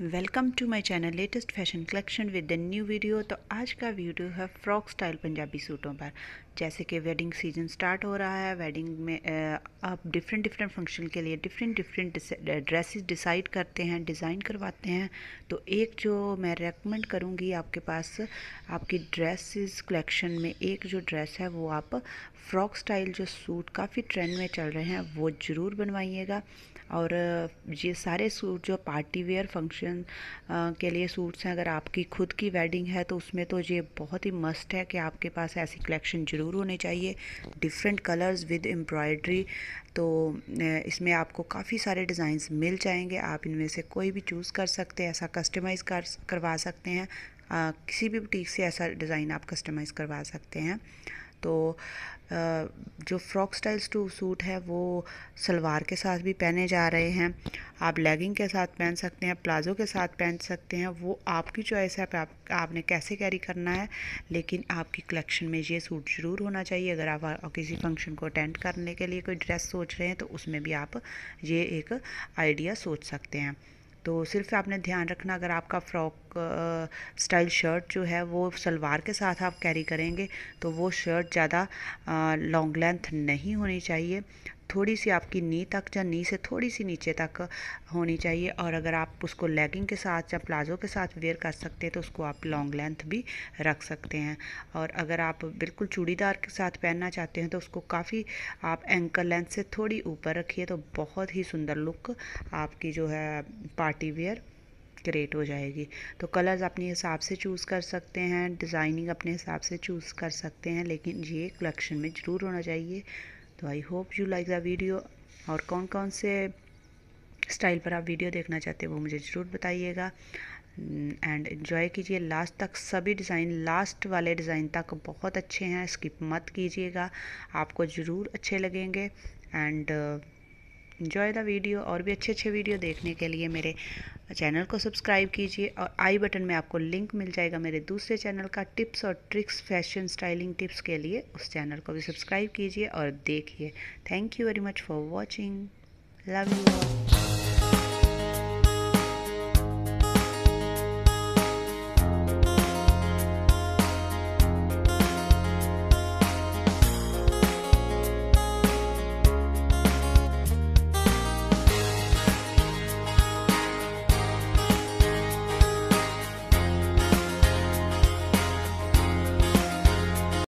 welcome to my channel latest fashion collection with the new video तो आज का video है फ्रॉक स्टाइल पंजाबी सूटों पर जैसे कि वेडिंग सीजन स्टार्ट हो रहा है वेडिंग में आप डिफरेंट डिफरेंट फंक्शन के लिए डिफरेंट डिफरेंट ड्रेसेस डिसाइड करते हैं डिज़ाइन करवाते हैं तो एक जो मैं रेकमेंड करूँगी आपके पास आपकी ड्रेसिस कलेक्शन में एक जो ड्रेस है वो आप फ्रॉक स्टाइल जो सूट काफ़ी ट्रेंड में चल रहे हैं वो ज़रूर बनवाइएगा और ये सारे सूट जो पार्टी वेयर फंक्शन फंक्शन के लिए सूट्स हैं अगर आपकी खुद की वेडिंग है तो उसमें तो ये बहुत ही मस्ट है कि आपके पास ऐसी कलेक्शन ज़रूर होने चाहिए डिफरेंट कलर्स विद एम्ब्रॉयड्री तो इसमें आपको काफ़ी सारे डिज़ाइंस मिल जाएंगे आप इनमें से कोई भी चूज़ कर सकते हैं ऐसा कस्टमाइज़ कर करवा सकते हैं आ, किसी भी बुटीक से ऐसा डिज़ाइन आप कस्टमाइज़ करवा सकते हैं तो जो फ्रॉक स्टाइल टू सूट है वो सलवार के साथ भी पहने जा रहे हैं आप लेगिंग के साथ पहन सकते हैं प्लाज़ो के साथ पहन सकते हैं वो आपकी चॉइस है आप, आपने कैसे कैरी करना है लेकिन आपकी कलेक्शन में ये सूट ज़रूर होना चाहिए अगर आप किसी फंक्शन को अटेंड करने के लिए कोई ड्रेस सोच रहे हैं तो उसमें भी आप ये एक आइडिया सोच सकते हैं तो सिर्फ आपने ध्यान रखना अगर आपका फ्रॉक स्टाइल शर्ट जो है वो सलवार के साथ आप कैरी करेंगे तो वो शर्ट ज़्यादा लॉन्ग लेंथ नहीं होनी चाहिए थोड़ी सी आपकी नी तक या नी से थोड़ी सी नीचे तक होनी चाहिए और अगर आप उसको लेगिंग के साथ या प्लाजो के साथ वेयर कर सकते हैं तो उसको आप लॉन्ग लेंथ भी रख सकते हैं और अगर आप बिल्कुल चूड़ीदार के साथ पहनना चाहते हैं तो उसको काफ़ी आप एंकल लेंथ से थोड़ी ऊपर रखिए तो बहुत ही सुंदर लुक आपकी जो है पार्टी वेयर क्रिएट हो जाएगी तो कलर्स अपने हिसाब से चूज़ कर सकते हैं डिज़ाइनिंग अपने हिसाब से चूज़ कर सकते हैं लेकिन ये कलेक्शन में ज़रूर होना चाहिए तो I hope you like the video और कौन कौन से स्टाइल पर आप वीडियो देखना चाहते हैं वो मुझे ज़रूर बताइएगा एंड mm, इन्जॉय कीजिए लास्ट तक सभी डिज़ाइन लास्ट वाले डिज़ाइन तक बहुत अच्छे हैं स्किप मत कीजिएगा आपको ज़रूर अच्छे लगेंगे एंड इन्जॉय द वीडियो और भी अच्छे अच्छे वीडियो देखने के लिए मेरे चैनल को सब्सक्राइब कीजिए और आई बटन में आपको लिंक मिल जाएगा मेरे दूसरे चैनल का टिप्स और ट्रिक्स फैशन स्टाइलिंग टिप्स के लिए उस चैनल को भी सब्सक्राइब कीजिए और देखिए thank you very much for watching love you